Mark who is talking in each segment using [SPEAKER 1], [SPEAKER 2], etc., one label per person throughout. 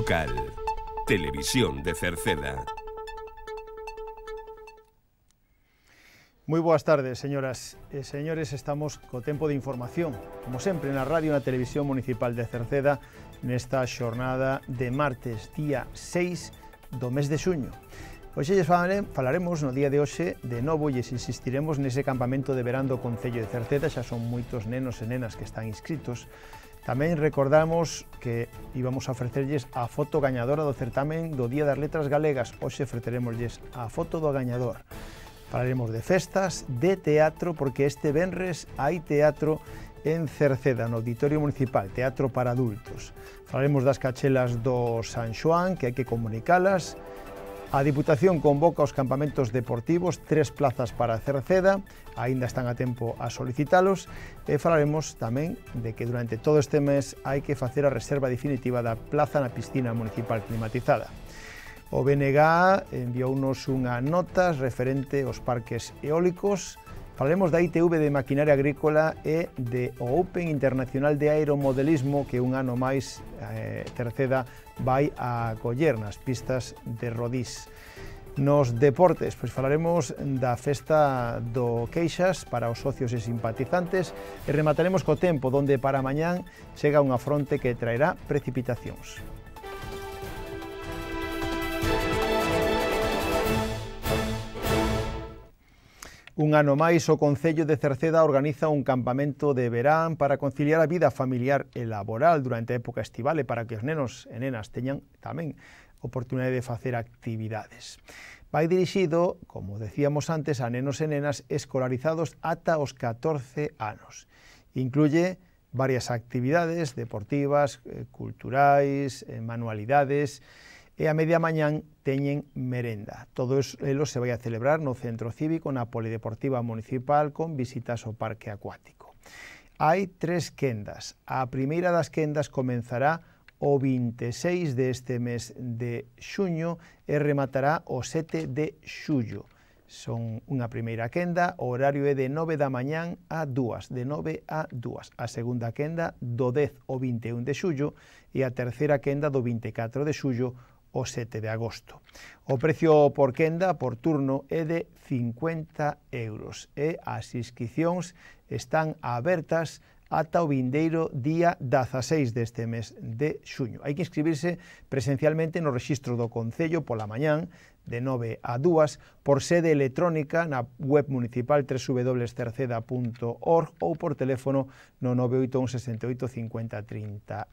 [SPEAKER 1] local. Televisión de Cerceda. Moi boas tardes, señoras e señores, estamos co tempo de información. Como sempre, na radio e na televisión municipal de Cerceda, nesta xornada de martes, día 6 do mes de xuño. Hoxe lles falaremos no día de hoxe de novo e insistiremos nese campamento de verán do Concello de Cerceda, xa son moitos nenos e nenas que están inscritos, Tamén recordamos que íbamos a ofrecerlles a foto gañadora do certamen do Día das Letras Galegas. Hoxe ofrecerémoslles a foto do gañador. Falaremos de festas, de teatro, porque este venres hai teatro en Cerceda, no Auditorio Municipal, Teatro para Adultos. Falaremos das cachelas do San Xoán, que hai que comunicalas, A Diputación convoca os campamentos deportivos, tres plazas para Cerceda, aínda están a tempo a solicitalos, e falaremos tamén de que durante todo este mes hai que facer a reserva definitiva da plaza na piscina municipal climatizada. O BNG enviounos unha nota referente aos parques eólicos, Falaremos da ITV de Maquinaria Agrícola e de Open Internacional de Aeromodelismo que un ano máis eh, terceda vai a acoller nas pistas de Rodís. Nos deportes, pois falaremos da festa do Queixas para os socios e simpatizantes e remataremos co tempo, donde para mañán chega unha fronte que traerá precipitacións. Un ano máis, o Concello de Cerceda organiza un campamento de verán para conciliar a vida familiar e laboral durante a época estival e para que os nenos e nenas teñan tamén oportunidade de facer actividades. Vai dirixido, como decíamos antes, a nenos e nenas escolarizados ata os 14 anos. Incluye varias actividades deportivas, eh, culturais, eh, manualidades, e a media mañán teñen merenda. Todo elos se vai a celebrar no Centro Cívico, na Polideportiva Municipal, con visitas ao Parque Acuático. Hai tres quendas. A primeira das quendas comenzará o 26 deste mes de xuño e rematará o 7 de xullo. Son unha primeira quenda, o horario é de 9 da mañán a 2, de 9 a 2. A segunda quenda do 10 ao 21 de xullo e a terceira quenda do 24 de xullo o 7 de agosto. O precio por quenda por turno é de 50 euros e as inscripcións están abertas ata o vindeiro día 16 deste mes de xuño. Hai que inscribirse presencialmente no rexistro do Concello pola mañán de 9 a 2 por sede electrónica na web municipal www.cerceda.org ou por teléfono no 981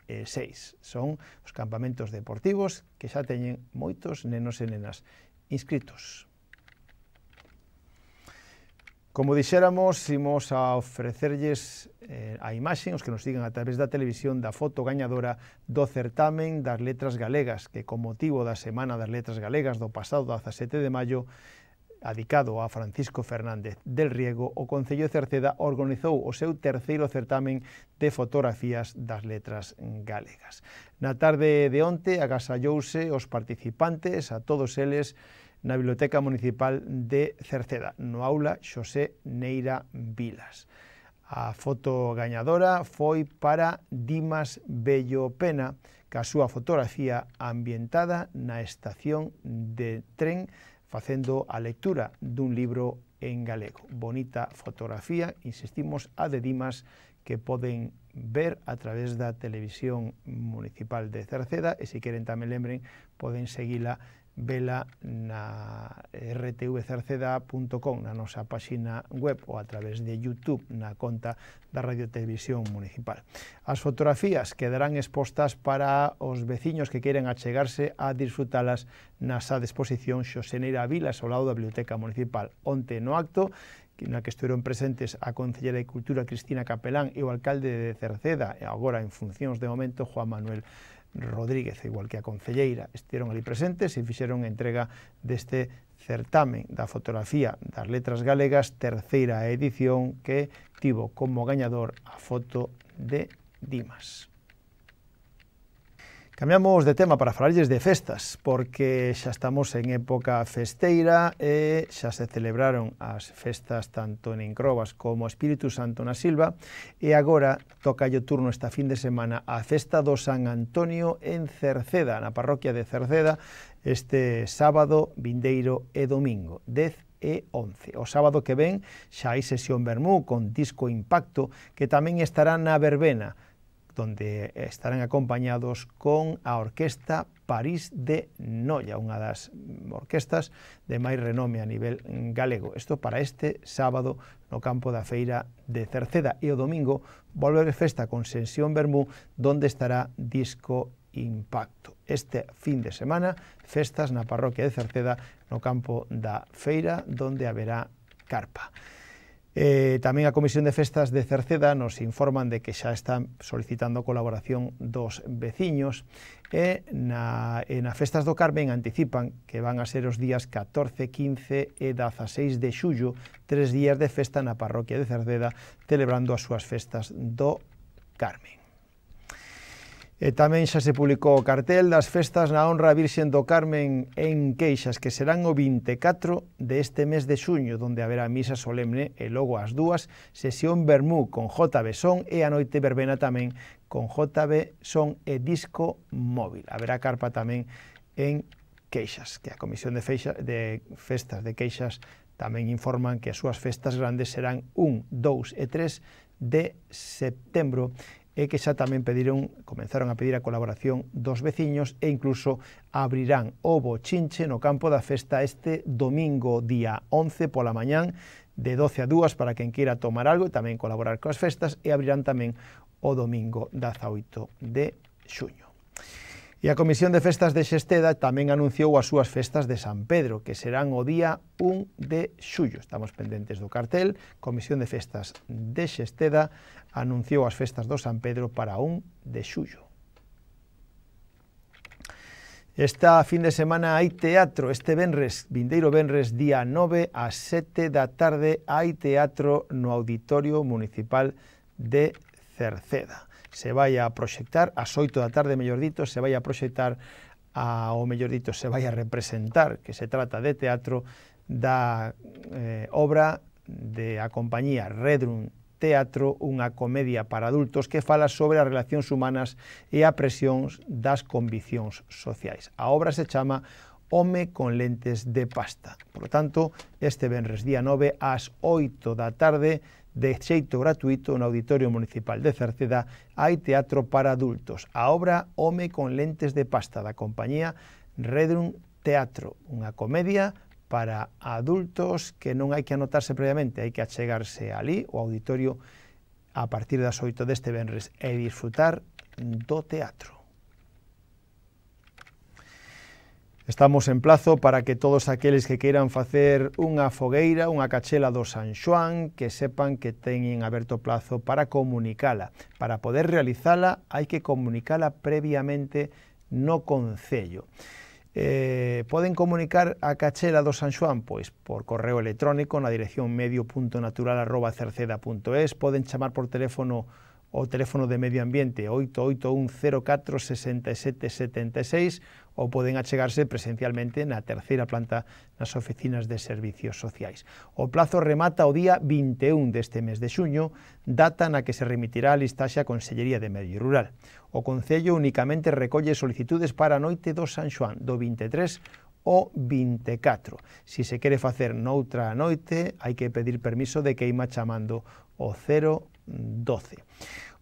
[SPEAKER 1] Son os campamentos deportivos que xa teñen moitos nenos e nenas inscritos. Como dixéramos, imos a ofrecerlles eh, a imaxe os que nos sigan a través da televisión da foto gañadora do certamen das letras galegas, que con motivo da Semana das Letras Galegas do pasado 17 de maio, adicado a Francisco Fernández del Riego, o Concello de Cerceda organizou o seu terceiro certamen de fotografías das letras galegas. Na tarde de onte agasallouse os participantes, a todos eles, na Biblioteca Municipal de Cerceda, no aula Xosé Neira Vilas. A foto gañadora foi para Dimas Bello Pena, ca súa fotografía ambientada na estación de tren facendo a lectura dun libro en galego. Bonita fotografía, insistimos, a de Dimas que poden ver a través da televisión municipal de Cerceda e se queren tamén lembren poden seguila vela na rtvcerceda.com, na nosa páxina web ou a través de YouTube na conta da Radio Televisión Municipal. As fotografías quedarán expostas para os veciños que queiren achegarse a disfrutalas na sa exposición Xoseneira Vilas ao lado da Biblioteca Municipal. Onte no acto na que estuveron presentes a Concellera de Cultura Cristina Capelán e o alcalde de Cerceda, e agora en funcións de momento Juan Manuel Rodríguez, igual que a Concelleira, estiveron ali presentes e fixeron entrega deste certamen da fotografía das letras galegas, terceira edición, que tivo como gañador a foto de Dimas. Cambiamos de tema para falarlles de festas, porque xa estamos en época festeira e xa se celebraron as festas tanto en Encrobas como Espíritu Santo na Silva e agora toca o turno esta fin de semana a festa do San Antonio en Cerceda, na parroquia de Cerceda, este sábado, vindeiro e domingo, 10 e 11. O sábado que ven xa hai sesión Bermú con Disco Impacto, que tamén estará na verbena donde estarán acompañados con a Orquesta París de Noia, unha das orquestas de máis renome a nivel galego. Isto para este sábado no campo da feira de Cerceda e o domingo volver festa con Sensión Bermú, donde estará Disco Impacto. Este fin de semana, festas na parroquia de Cerceda no campo da feira, donde haberá carpa. Eh, tamén a Comisión de Festas de Cerceda nos informan de que xa están solicitando colaboración dos veciños e na, e na Festas do Carmen anticipan que van a ser os días 14, 15 e 16 de xullo tres días de festa na parroquia de Cerceda celebrando as súas festas do Carmen. E tamén xa se publicou o cartel das festas na honra a Virxen do Carmen en Queixas, que serán o 24 deste de mes de xuño, donde haberá misa solemne e logo as dúas sesión Bermú con J. Besón e a noite verbena tamén con J. Besón e disco móvil. Haberá carpa tamén en Queixas, que a Comisión de, Feixa, de Festas de Queixas tamén informan que as súas festas grandes serán 1, 2 e 3 de setembro e que xa tamén pediron, comenzaron a pedir a colaboración dos veciños e incluso abrirán o bochinche no campo da festa este domingo día 11 pola mañán de 12 a 2 para quen queira tomar algo e tamén colaborar coas festas e abrirán tamén o domingo 18 de xuño. E a Comisión de Festas de Xesteda tamén anunciou as súas festas de San Pedro, que serán o día 1 de xullo. Estamos pendentes do cartel. Comisión de Festas de Xesteda anunciou as festas do San Pedro para 1 de xullo. Esta fin de semana hai teatro, este venres, vindeiro venres, día 9 a 7 da tarde, hai teatro no Auditorio Municipal de Cerceda se vai a proxectar, ás 8 da tarde, mellor dito, se vai a proxectar, a, o mellor dito, se vai a representar, que se trata de teatro, da eh, obra de a compañía Redrum Teatro, unha comedia para adultos que fala sobre as relacións humanas e a presión das conviccións sociais. A obra se chama Home con lentes de pasta. Por lo tanto, este venres día 9 ás 8 da tarde de xeito gratuito no Auditorio Municipal de Cerceda hai teatro para adultos. A obra Home con lentes de pasta da compañía Redrum Teatro, unha comedia para adultos que non hai que anotarse previamente, hai que achegarse ali o auditorio a partir das 8 deste venres e disfrutar do teatro. Estamos en plazo para que todos aquellos que quieran hacer una fogueira, una cachela do San Juan, que sepan que tengan abierto plazo para comunicarla. Para poder realizarla hay que comunicarla previamente no con sello. Eh, ¿Pueden comunicar a Cachela do San Juan? Pues por correo electrónico en la dirección medio.natural@cerceda.es, pueden llamar por teléfono o teléfono de Medio Ambiente 881046776 ou poden achegarse presencialmente na terceira planta nas oficinas de servicios sociais. O plazo remata o día 21 deste mes de xuño, data na que se remitirá a listaxe a Consellería de Medio Rural. O Concello únicamente recolle solicitudes para a noite do San Xoán, do 23 o 24. Si se quere facer noutra noite, hai que pedir permiso de queima chamando o 0 2012.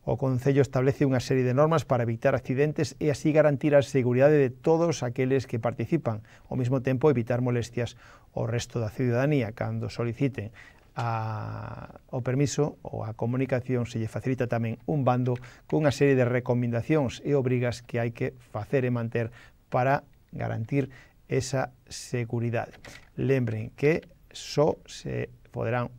[SPEAKER 1] O Concello establece unha serie de normas para evitar accidentes e así garantir a seguridade de todos aqueles que participan, ao mesmo tempo evitar molestias ao resto da ciudadanía cando soliciten a, o permiso ou a comunicación se lle facilita tamén un bando cunha serie de recomendacións e obrigas que hai que facer e manter para garantir esa seguridade. Lembren que só se poderán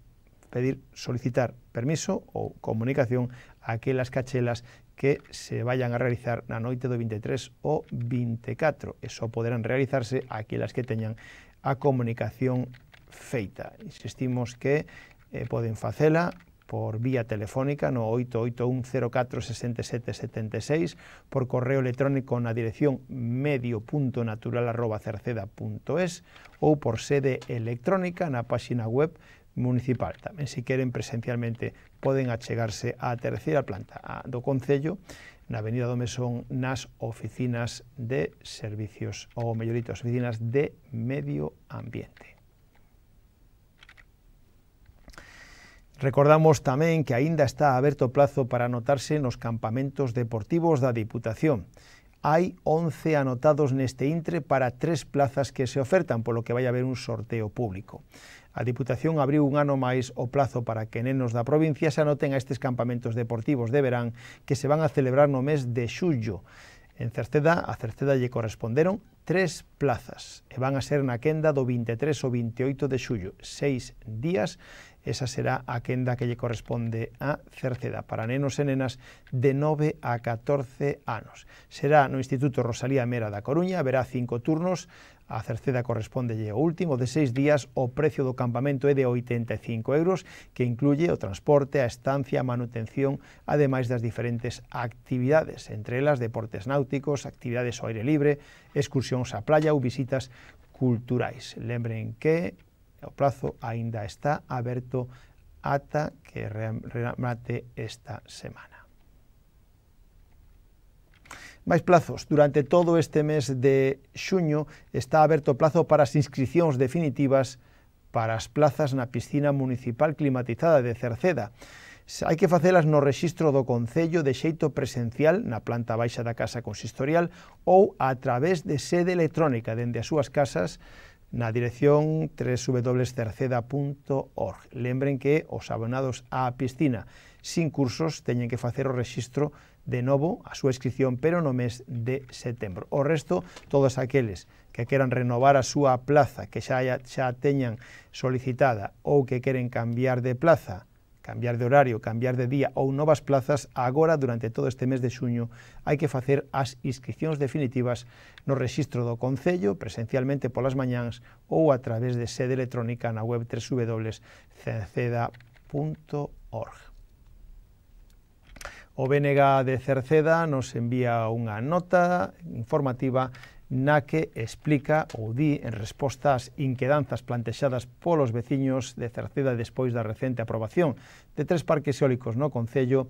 [SPEAKER 1] pedir, solicitar permiso ou comunicación a aquelas cachelas que se vayan a realizar na noite do 23 ou 24 e só poderán realizarse aquelas que teñan a comunicación feita. Insistimos que eh, poden facela por vía telefónica no 881046776, por correo electrónico na dirección medio.natural.cerceda.es ou por sede electrónica na páxina web municipal. Tamén se queren presencialmente poden achegarse á terceira planta a, do Concello na Avenida do Mesón nas oficinas de servicios ou mellorito, as oficinas de medio ambiente. Recordamos tamén que aínda está aberto o plazo para anotarse nos campamentos deportivos da Diputación hai 11 anotados neste intre para tres plazas que se ofertan, polo que vai haber un sorteo público. A Diputación abriu un ano máis o plazo para que nenos da provincia se anoten a estes campamentos deportivos de verán que se van a celebrar no mes de xullo. En Cerceda, a Cerceda lle corresponderon tres plazas e van a ser na quenda do 23 ao 28 de xullo, seis días esa será a quenda que lle corresponde a Cerceda para nenos e nenas de 9 a 14 anos. Será no Instituto Rosalía Mera da Coruña, haberá cinco turnos, a Cerceda corresponde o último de seis días, o precio do campamento é de 85 euros, que incluye o transporte, a estancia, a manutención, ademais das diferentes actividades, entre elas deportes náuticos, actividades ao aire libre, excursións á playa ou visitas culturais. Lembren que o prazo aínda está aberto ata que remate esta semana. Máis plazos. Durante todo este mes de xuño está aberto o plazo para as inscripcións definitivas para as plazas na piscina municipal climatizada de Cerceda. Hai que facelas no rexistro do Concello de xeito presencial na planta baixa da Casa Consistorial ou a través de sede electrónica dende as súas casas na dirección www.cerceda.org. Lembren que os abonados á piscina sin cursos teñen que facer o rexistro de novo a súa inscripción, pero no mes de setembro. O resto, todos aqueles que queran renovar a súa plaza, que xa, xa teñan solicitada ou que queren cambiar de plaza, cambiar de horario, cambiar de día ou novas plazas, agora durante todo este mes de xuño hai que facer as inscripcións definitivas no rexistro do Concello presencialmente polas mañáns ou a través de sede electrónica na web www.cerceda.org. O BNG de Cerceda nos envía unha nota informativa na que explica ou di en resposta ás inquedanzas plantexadas polos veciños de Cerceda despois da recente aprobación de tres parques eólicos no Concello,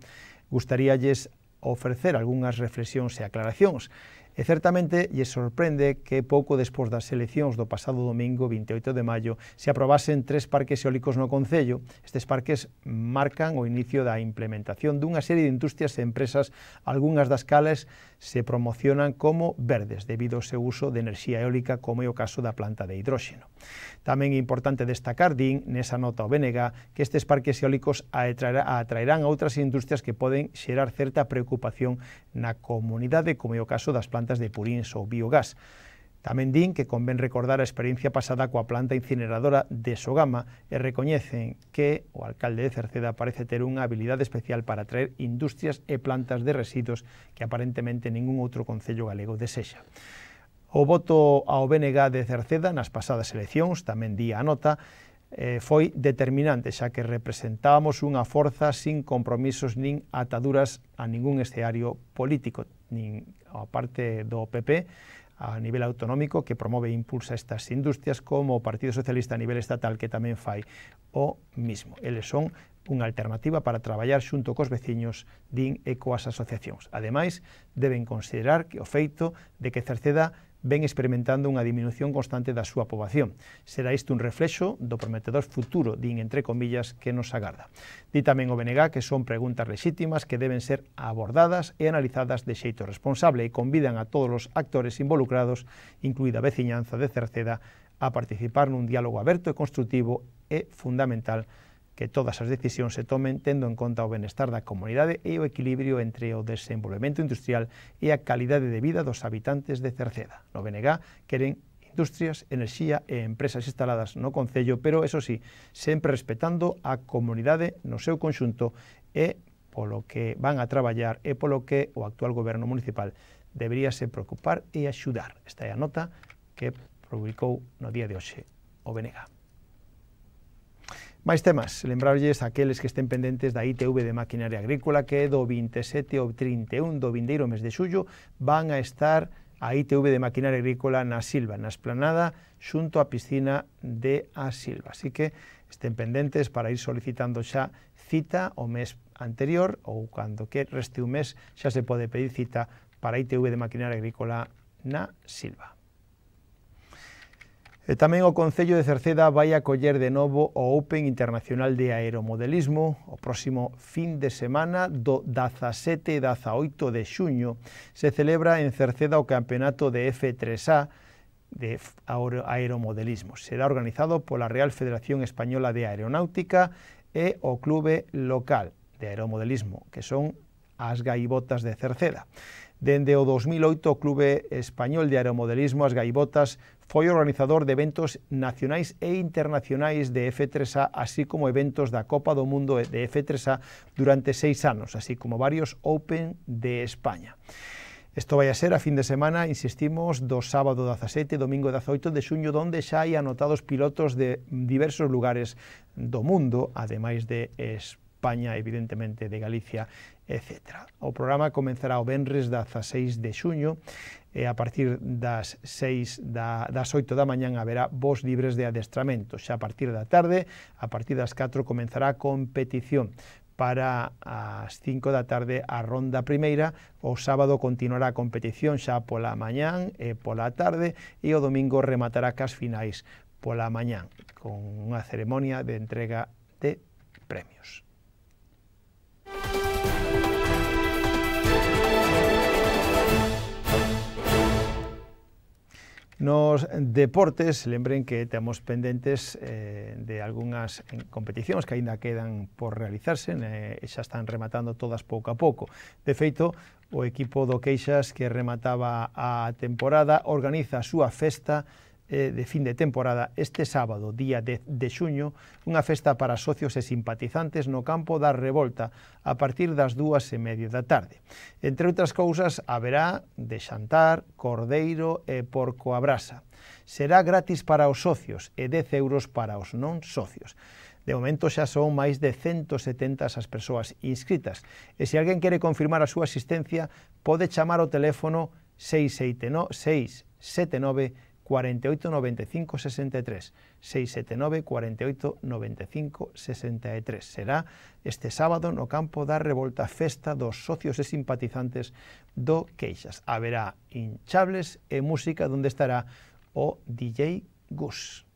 [SPEAKER 1] gustaríalles ofrecer algunhas reflexións e aclaracións. E certamente lle sorprende que pouco despois das eleccións do pasado domingo 28 de maio se aprobasen tres parques eólicos no Concello. Estes parques marcan o inicio da implementación dunha serie de industrias e empresas, algunhas das cales se promocionan como verdes debido ao seu uso de enerxía eólica como é o caso da planta de hidróxeno. Tamén é importante destacar, din, nesa nota o BNG, que estes parques eólicos atraerán a outras industrias que poden xerar certa preocupación na comunidade, como é o caso das plantas plantas de puríns ou biogás. Tamén din que convén recordar a experiencia pasada coa planta incineradora de Sogama e recoñecen que o alcalde de Cerceda parece ter unha habilidade especial para atraer industrias e plantas de residuos que aparentemente ningún outro concello galego desexa. O voto ao BNG de Cerceda nas pasadas eleccións tamén día a nota eh, foi determinante, xa que representábamos unha forza sin compromisos nin ataduras a ningún escenario político, nin a parte do PP, a nivel autonómico que promove e impulsa estas industrias como o Partido Socialista a nivel estatal que tamén fai o mismo. Eles son unha alternativa para traballar xunto cos veciños din e coas asociacións. Ademais, deben considerar que o feito de que Cerceda ven experimentando unha diminución constante da súa poboación. Será isto un reflexo do prometedor futuro, din entre comillas, que nos agarda. Di tamén o BNG que son preguntas lexítimas que deben ser abordadas e analizadas de xeito responsable e convidan a todos os actores involucrados, incluída a veciñanza de Cerceda, a participar nun diálogo aberto e construtivo e fundamental que todas as decisións se tomen tendo en conta o benestar da comunidade e o equilibrio entre o desenvolvemento industrial e a calidade de vida dos habitantes de Cerceda. No BNG queren industrias, enerxía e empresas instaladas no Concello, pero, eso sí, sempre respetando a comunidade no seu conxunto e polo que van a traballar e polo que o actual goberno municipal deberíase preocupar e axudar. Esta é a nota que publicou no día de hoxe o BNG. Máis temas, lembrarlles aqueles que estén pendentes da ITV de Maquinaria Agrícola que do 27 ao 31 do vindeiro mes de xullo van a estar a ITV de Maquinaria Agrícola na Silva, na esplanada xunto á piscina de A Silva. Así que estén pendentes para ir solicitando xa cita o mes anterior ou cando que reste un mes xa se pode pedir cita para ITV de Maquinaria Agrícola na Silva. E tamén o Concello de Cerceda vai acoller de novo o Open Internacional de Aeromodelismo o próximo fin de semana do 17 e 18 de xuño. Se celebra en Cerceda o campeonato de F3A de aeromodelismo. Será organizado pola Real Federación Española de Aeronáutica e o Clube Local de Aeromodelismo, que son as gaivotas de Cerceda. Dende o 2008, o Clube Español de Aeromodelismo As Gaivotas foi organizador de eventos nacionais e internacionais de F3A, así como eventos da Copa do Mundo de F3A durante seis anos, así como varios Open de España. Isto vai a ser a fin de semana, insistimos, do sábado 17 e domingo 18 de xuño, donde xa hai anotados pilotos de diversos lugares do mundo, ademais de España, evidentemente de Galicia etc. O programa comenzará o Benres 16 de xuño e a partir das 6 da, das 8 da mañan haberá vos libres de adestramento. Xa a partir da tarde, a partir das 4 comenzará a competición para as 5 da tarde a ronda primeira, o sábado continuará a competición xa pola mañán e pola tarde e o domingo rematará cas finais pola mañán con unha ceremonia de entrega de premios. nos deportes, lembren que temos pendentes eh, de algunhas eh, competicións que aínda quedan por realizarse, eh, xa están rematando todas pouco a pouco. De feito, o equipo do Queixas que remataba a temporada organiza a súa festa eh, de fin de temporada este sábado, día 10 de xuño, unha festa para socios e simpatizantes no campo da Revolta a partir das dúas e media da tarde. Entre outras cousas, haberá de xantar, cordeiro e porco a brasa. Será gratis para os socios e 10 euros para os non socios. De momento xa son máis de 170 as persoas inscritas. E se alguén quere confirmar a súa asistencia, pode chamar o teléfono 679 48 95 63 679 48 95 63 será este sábado no campo da Revolta Festa dos socios e simpatizantes do Queixas haberá hinchables e música donde estará o DJ Gus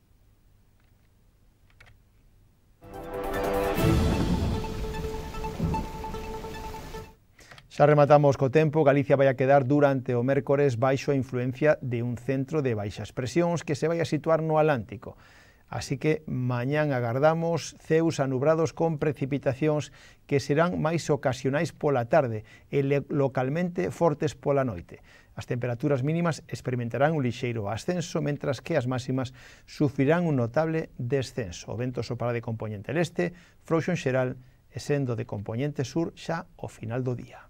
[SPEAKER 1] Xa rematamos co tempo, Galicia vai a quedar durante o mércores baixo a influencia de un centro de baixas presións que se vai a situar no Atlántico. Así que mañán agardamos ceus anubrados con precipitacións que serán máis ocasionais pola tarde e localmente fortes pola noite. As temperaturas mínimas experimentarán un lixeiro ascenso, mentras que as máximas sufrirán un notable descenso. O vento sopará de componente leste, frouxo en xeral, e sendo de componente sur xa ao final do día.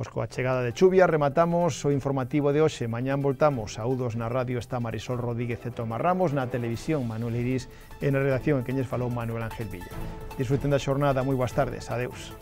[SPEAKER 1] Pois coa chegada de chuvia rematamos o informativo de hoxe. Mañán voltamos. Saúdos na radio está Marisol Rodríguez e Tomás Ramos, na televisión Manuel Iris, e na redacción en que falou Manuel Ángel Villa. Disfruten da xornada. Moi boas tardes. Adeus.